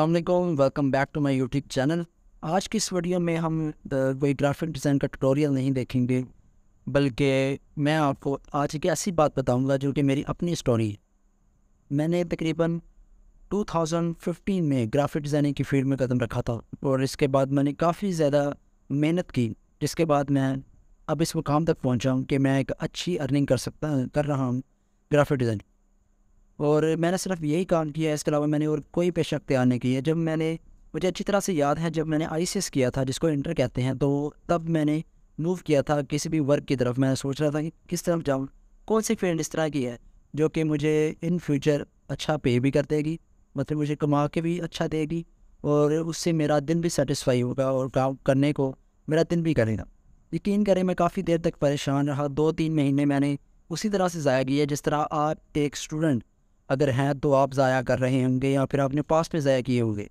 अल्लाम welcome back to my YouTube channel आज की इस वीडियो में हम कोई ग्राफिक डिज़ाइन का ट्यूटोरियल नहीं देखेंगे बल्कि मैं आपको आज एक ऐसी बात बताऊंगा जो कि मेरी अपनी स्टोरी है मैंने तकरीबन 2015 में ग्राफिक डिज़ाइनिंग की फील्ड में कदम रखा था और इसके बाद मैंने काफ़ी ज़्यादा मेहनत की जिसके बाद मैं अब इस मुकाम तक पहुँचाऊँ कि मैं एक अच्छी अर्निंग कर सकता कर रहा हूँ ग्राफिक डिज़ाइन और मैंने सिर्फ यही काम किया है इसके अलावा मैंने और कोई पेशा अख्तियार नहीं की है जब मैंने मुझे अच्छी तरह से याद है जब मैंने आई किया था जिसको इंटर कहते हैं तो तब मैंने मूव किया था किसी भी वर्क की तरफ मैं सोच रहा था कि किस तरफ जाऊँ कौन सी फील्ड इस तरह की है जो कि मुझे इन फ्यूचर अच्छा पे भी कर देगी मतलब मुझे कमा के भी अच्छा देगी और उससे मेरा दिन भी सेटिस्फाई होगा और काम करने को मेरा दिन भी करेगा यकीन करें मैं काफ़ी देर तक परेशान रहा दो तीन महीने मैंने उसी तरह से ज़ाया किया जिस तरह आप एक स्टूडेंट अगर हैं तो आप ज़ाया कर रहे होंगे या फिर आपने पास में ज़ाया किए होंगे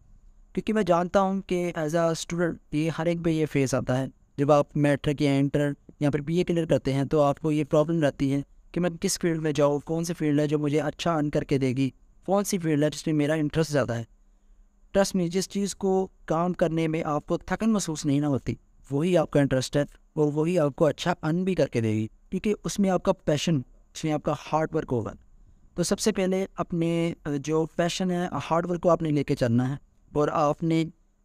क्योंकि मैं जानता हूँ कि एज आ स्टूडेंट ये हर एक पे ये फेस आता है जब आप मैट्रिक या इंटर या फिर बी ए क्लियर करते हैं तो आपको ये प्रॉब्लम रहती है कि मैं किस फील्ड में जाऊँ कौन सी फील्ड है जो मुझे अच्छा अर्न करके देगी कौन सी फील्ड है जिसमें मेरा इंटरेस्ट ज़्यादा है ट्रस्ट में जिस चीज़ को काम करने में आपको थकन महसूस नहीं ना होती वही आपका इंटरेस्ट है और वही आपको अच्छा अर्न भी करके देगी क्योंकि उसमें आपका पैशन उसमें आपका हार्ड वर्क होगा तो सबसे पहले अपने जो फैशन है हार्डवर्क को आपने लेके चलना है और आपने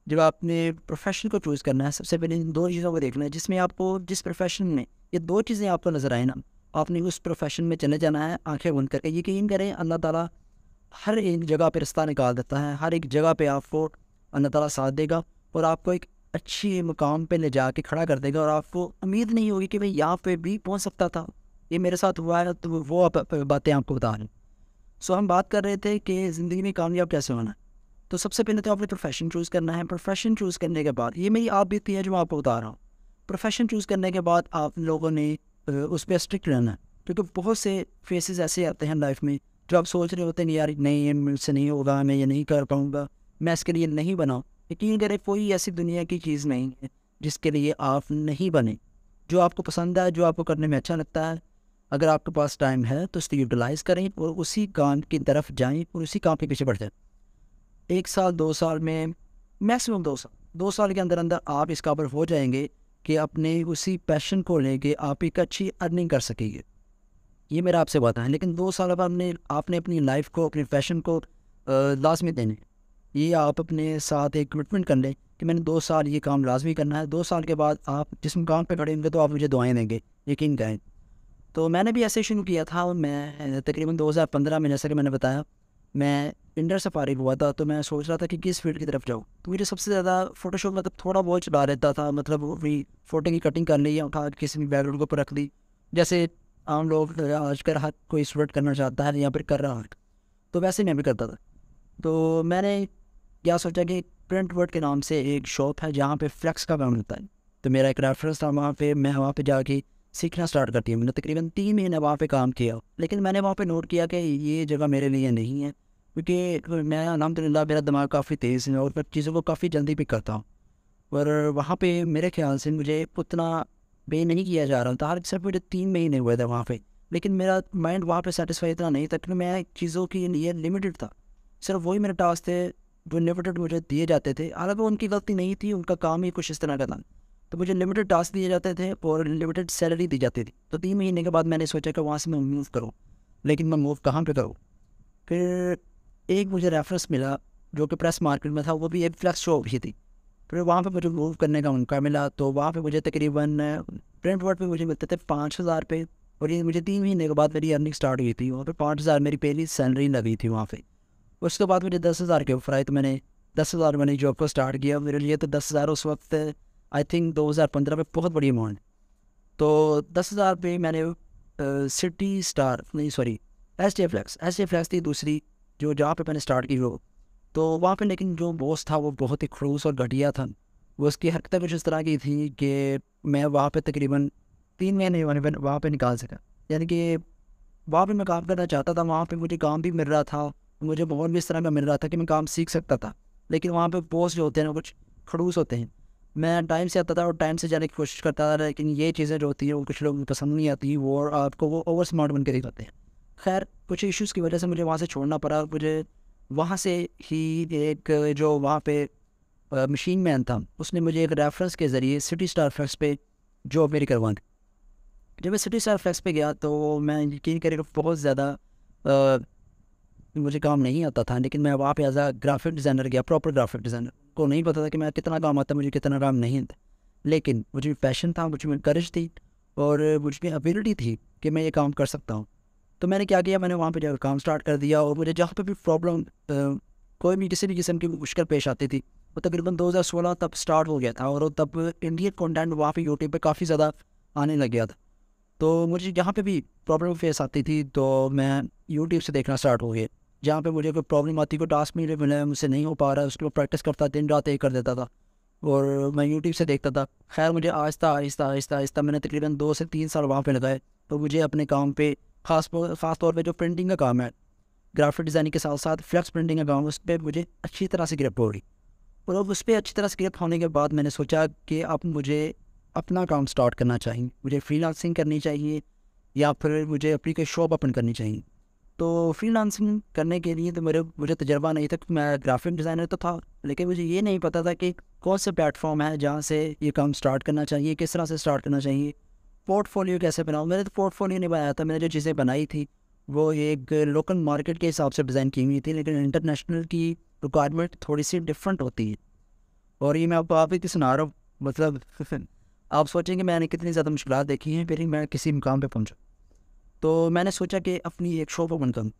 जब आपने प्रोफेशन को चूज़ करना है सबसे पहले इन दो चीज़ों को देखना है जिसमें आपको जिस प्रोफेशन में ये दो चीज़ें आपको नज़र आए ना आपने उस प्रोफेशन में चले जाना है आंखें बंद करके यकीन करें अल्लाह ताला हर एक जगह पर रास्ता निकाल देता है हर एक जगह पर आपको अल्लाह ताला साथ देगा और आपको एक अच्छी मुकाम पर ले जा के खड़ा कर देगा और आपको उम्मीद नहीं होगी कि भाई यहाँ पे भी पहुँच सकता था ये मेरे साथ हुआ है तो वो आप, आप, बातें आपको बता रहे हैं सो हम बात कर रहे थे कि ज़िंदगी में कामयाब कैसे होना है तो सबसे पहले तो आपने प्रोफेशन चूज़ करना है प्रोफेशन चूज़ करने के बाद ये मेरी आप बीती है जो मैं आपको बता रहा हूँ प्रोफेशन चूज़ करने के बाद आप लोगों ने उस पर स्ट्रिक्ट रहना है क्योंकि बहुत से फेसेस ऐसे आते हैं लाइफ में जो आप सोच रहे होते हैं यार नहीं ये मुझसे नहीं होगा मैं ये नहीं कर पाऊँगा मैं इसके लिए नहीं बनाऊँ यकीन करें कोई ऐसी दुनिया की चीज़ नहीं है जिसके लिए आप नहीं बने जो आपको पसंद है जो आपको करने में अच्छा लगता है अगर आपके पास टाइम है तो उसको यूटिलाइज़ करें और उसी काम की तरफ जाएं और उसी काम के पीछे बढ़ जाएं एक साल दो साल में मैक्सिमम दो साल दो साल के अंदर अंदर आप इस काबर हो जाएंगे कि अपने उसी पैशन को लेके आप एक अच्छी अर्निंग कर सकेंगे ये मेरा आपसे वादा है लेकिन दो साल अब आपने आपने अपनी लाइफ को अपने पैशन को लाजमी देने ये आप अपने साथ एक कमिटमेंट कर लें कि मैंने दो साल ये काम लाजमी करना है दो साल के बाद आप जिस मुकाम पर खड़े होंगे तो आप मुझे दुआएं देंगे यकीन करें तो मैंने भी ऐसे शुरू किया था मैं तकरीबन 2015 में जैसा कि मैंने बताया मैं इंटर से फारिग हुआ था तो मैं सोच रहा था कि किस फील्ड की तरफ जाऊँ तो मुझे सबसे ज़्यादा फोटोशॉप मतलब थोड़ा बहुत चला रहता था मतलब भी फ़ोटो की कटिंग कर ली या उठा किसी भी बैकग्राउंड के ऊपर रख दी जैसे आम लोग आजकल हर कोई स्टूडेंट करना चाहता है या फिर कर रहा है तो वैसे मैं भी करता था तो मैंने क्या सोचा कि प्रिंट वर्ड के नाम से एक शॉप है जहाँ पर फ्लैक्स का काम होता है तो मेरा एक रेफरेंस था वहाँ पर मैं वहाँ पर जाके सीखना स्टार्ट करती है मैंने तकरीबन तीन महीने वहाँ पे काम किया लेकिन मैंने वहाँ पे नोट किया कि ये जगह मेरे लिए नहीं है क्योंकि मैं अलहमदिल्ला मेरा दिमाग काफ़ी तेज़ है और मैं चीज़ों को काफ़ी जल्दी पिक करता हूँ पर वहाँ पे मेरे ख्याल से मुझे उतना पे नहीं किया जा रहा था हर सिर्फ मुझे तीन महीने हुए थे वहाँ पर लेकिन मेरा माइंड वहाँ पर सेटिसफाई इतना नहीं था क्योंकि मैं चीज़ों के लिए लिमिटेड था सिर्फ वही मेरे टास्क थे जो लिमिटेड मुझे दिए जाते थे हालांकि उनकी गलती नहीं थी उनका काम ही कुछ इस तरह का था तो मुझे लिमिटेड टास्क दिए जाते थे और लिमिटेड सैलरी दी जाती थी तो तीन महीने के बाद मैंने सोचा कि वहाँ से मैं मूव करूँ लेकिन मैं मूव कहाँ पर करूँ फिर एक मुझे रेफरेंस मिला जो कि प्रेस मार्केट में था वो भी एक फ्लैक्स शो भी थी फिर वहाँ पर मुझे मूव करने का मौका मिला तो वहाँ पर मुझे तकरीबन प्रिंट वर्ड पर मुझे मिलते थे पाँच हज़ार पे और ये मुझे तीन महीने के बाद मेरी अर्निंग स्टार्ट हुई थी वहाँ पर पाँच हज़ार मेरी पहली सैलरी लगी थी वहाँ पर उसके बाद मुझे दस हज़ार के ऑफर आए तो मैंने दस हज़ार मैंने जॉब को स्टार्ट किया मेरे लिए तो दस हज़ार उस वक्त आई थिंक दो हज़ार पंद्रह में बहुत बड़ी अमाउंट तो दस हज़ार पे मैंने सिटी स्टार नहीं sorry S T flex S T flex थी दूसरी जो जहाँ पे मैंने स्टार्ट की वो तो वहाँ पे लेकिन जो बॉस था वो बहुत ही खड़ूस और घटिया था वो उसकी हरकतें कुछ इस तरह की थी कि मैं वहाँ पे तकरीबन तीन महीने होने पर वहाँ पे निकाल सका यानी कि वहाँ पे मैं काम करना चाहता था वहाँ पे मुझे काम भी मिल रहा था मुझे बहुत भी इस तरह का मिल रहा था कि मैं काम सीख सकता था लेकिन वहाँ पे बॉस जो होते हैं ना कुछ खड़ूस होते हैं मैं टाइम से आता था और टाइम से जाने की कोशिश करता था लेकिन ये चीज़ें जो होती हैं वो कुछ लोगों को पसंद नहीं आती वो और आपको वो ओवर स्मार्ट बन के दिखाते हैं खैर कुछ इश्यूज़ की वजह से मुझे वहाँ से छोड़ना पड़ा मुझे वहाँ से ही एक जो वहाँ पे मशीन मैन था उसने मुझे एक रेफरेंस के ज़रिए सिटी स्टार फ्लैक्स पे जॉब मेरी करवा दी जब मैं सिटी स्टार फ्लैक्स पे गया तो मैं यकीन करके बहुत ज़्यादा मुझे काम नहीं आता था लेकिन मैं वहाँ पे एज आ ग्राफिक डिज़ाइनर गया प्रॉपर ग्राफिक डिज़ाइनर को नहीं पता था कि मैं कितना काम आता मुझे कितना काम नहीं आता लेकिन मुझे पैशन था मुझे में करज थी और मुझ में एबिलिटी थी कि मैं ये काम कर सकता हूँ तो मैंने क्या किया मैंने वहाँ पर जाकर काम स्टार्ट कर दिया और मुझे जहाँ पर भी प्रॉब्लम कोई भी किसी भी किस्म की मुश्किल पेश आती थी वो तकरीबन 2016 तब स्टार्ट हो गया था और तब इंडियन कंटेंट वहाँ पे यूट्यूब पे काफ़ी ज़्यादा आने लग गया था तो मुझे यहाँ पे भी प्रॉब्लम फेस आती थी तो मैं यूट्यूब से देखना स्टार्ट हो गया जहाँ पे मुझे कोई प्रॉब्लम आती कोई टास्क मेरे मिला है मुझसे नहीं हो पा रहा है उसके बाद प्रैक्टिस करता दिन रात एक कर देता था और मैं यूट्यूब से देखता था खैर मुझे आहिस्ता आहिस्ता आहिस्ता आहिस्ता मैंने तकरीबन दो से तीन साल वहाँ पर लगाए तो मुझे अपने काम पर खास खास तौर पर जो प्रिंटिंग का काम है ग्राफिक डिज़ाइनिंग के साथ साथ फ्लैक्स प्रिंटिंग का काम उस पर मुझे अच्छी तरह से गिरफ्ट हो रही और अब उस पर अच्छी तरह से गिरफ्ट होने के बाद मैंने सोचा कि अब मुझे अपना काम स्टार्ट करना चाहिए मुझे फ्रीलांसिंग करनी चाहिए या फिर मुझे अपनी कोई शॉप ओपन करनी चाहिए तो फ्रीलांसिंग करने के लिए तो मेरे मुझे तजर्बा नहीं था मैं ग्राफिक डिज़ाइनर तो था लेकिन मुझे ये नहीं पता था कि कौन सा प्लेटफॉर्म है जहाँ से ये काम स्टार्ट करना चाहिए किस तरह से स्टार्ट करना चाहिए पोर्टफोलियो कैसे बनाऊँ मैंने तो पोर्टफोलियो नहीं बनाया था मैंने जो चीज़ें बनाई थी वो एक लोकल मार्केट के हिसाब से डिज़ाइन की हुई थी लेकिन इंटरनेशनल की रिक्वायरमेंट थोड़ी सी डिफरेंट होती है और ये मैं आपको आप ही सुना रहा हूँ मतलब आप सोचेंगे मैंने कितनी ज़्यादा मुश्किल देखी हैं फिर मैं किसी मुकाम पर पहुँचा तो मैंने सोचा कि अपनी एक शॉप ओपन करूँ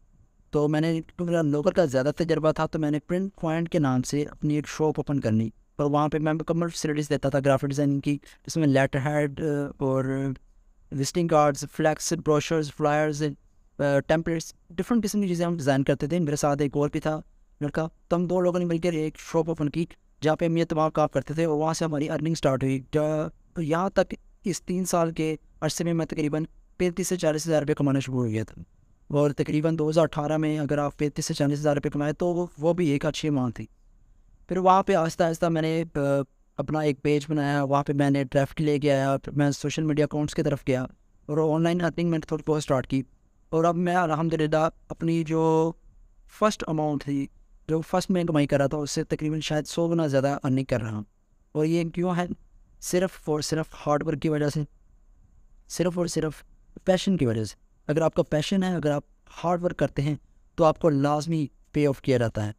तो मैंने क्योंकि तो मेरा लोकल का ज़्यादा तजर्बा था तो मैंने प्रिंट पॉइंट के नाम से अपनी एक शॉप ओपन करनी पर वहाँ पे मैं मुकम्मल फैसिलिटीज़ देता था ग्राफिक डिज़ाइनिंग की जिसमें लेटर हेड और visiting cards flex brochures flyers templates different किस्म की चीज़ें हम डिज़ाइन करते थे मेरे साथ एक और भी था लड़का तो हम दो लोगों ने मिलकर एक शॉप ओपन की जहाँ पे हम ये तमाम काम करते थे और वहाँ से हमारी अर्निंग स्टार्ट हुई यहाँ तक इस तीन साल के अरसे में मैं तकरीबन पैंतीस से चालीस हज़ार रुपये कमाना शुरू हो गया था और तकरीबन 2018 में अगर आप पैंतीस से चालीस हज़ार रुपये कमाए तो वो भी एक अच्छी अमाउंट थी फिर वहाँ पे आहिस्ता आहिस्ता मैंने अपना एक पेज बनाया वहाँ पे मैंने ड्राफ्ट ले गया आया मैं सोशल मीडिया अकाउंट्स की तरफ गया और ऑनलाइन अर्निंग मैंने थोड़ी बहुत स्टार्ट की और अब मैं अलहमदिल्ला अपनी जो फ़र्स्ट अमाउंट थी जो फर्स्ट में कमाई कर रहा था उससे तकरीबन शायद सौ गुना ज़्यादा अर्निंग कर रहा हूँ और ये क्यों है सिर्फ और सिर्फ हार्डवर्क की वजह से सिर्फ और सिर्फ पैशन की वजह से अगर आपका पैशन है अगर आप हार्ड वर्क करते हैं तो आपको लाजमी पे ऑफ किया जाता है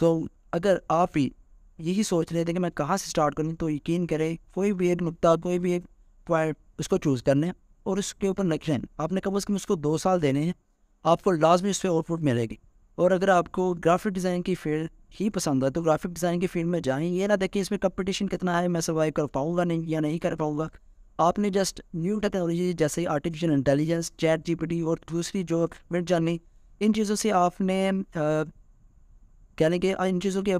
तो अगर आप ही यही सोच रहे थे कि मैं कहाँ से स्टार्ट करूँ तो यकीन करें कोई भी एक नुकता कोई भी एक पॉइंट उसको चूज़ कर लें और उसके ऊपर लें आपने कम अज़ कम उसको दो साल देने हैं आपको लाजमी उस पर आउटपुट मिलेगी और अगर आपको ग्राफिक डिज़ाइन की फील्ड ही पसंद है तो ग्राफिक डिज़ाइन की फील्ड में जाएँ ये ना देखें इसमें कंपटीशन कितना है मैं सर्वाइव कर पाऊँगा नहीं या नहीं कर पाऊँगा आपने जस्ट न्यू टेक्नोलॉजी जैसे आर्टिफिशियल इंटेलिजेंस चैट जीपीटी और दूसरी जो मिट जानी इन चीज़ों से आपने कह लें कि इन चीज़ों के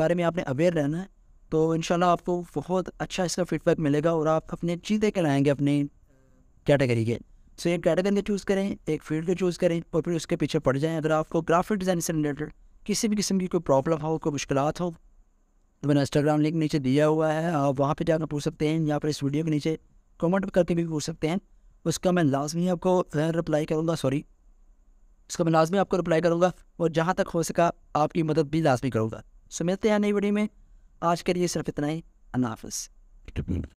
बारे में आपने अवेयर रहना है तो इन आपको बहुत अच्छा इसका फीडबैक मिलेगा और आप अपने चीज़ें कराएँगे अपने कैटेगरी के सो तो एक कैटेगरी चूज़ करें एक फील्ड को चूज़ करें और फिर उसके पीछे पड़ जाएँ अगर आपको ग्राफिक डिज़ाइन से रिलेटेड किसी भी किस्म की कोई प्रॉब्लम हो कोई मुश्किल हो तो मैंने इंस्टाग्राम लिंक नीचे दिया हुआ है आप वहाँ पर जाकर पूछ सकते हैं यहाँ पर इस वीडियो के नीचे कमेंट करके भी पूछ सकते हैं उसका मैं लाजमी आपको रिप्लाई करूँगा सॉरी उसका मैं लाजमी आपको रिप्लाई करूँगा और जहाँ तक हो सका आपकी मदद भी लाजमी करूँगा सो मिलते हैं नई वीडियो में आज के लिए सिर्फ इतना ही अनाफिस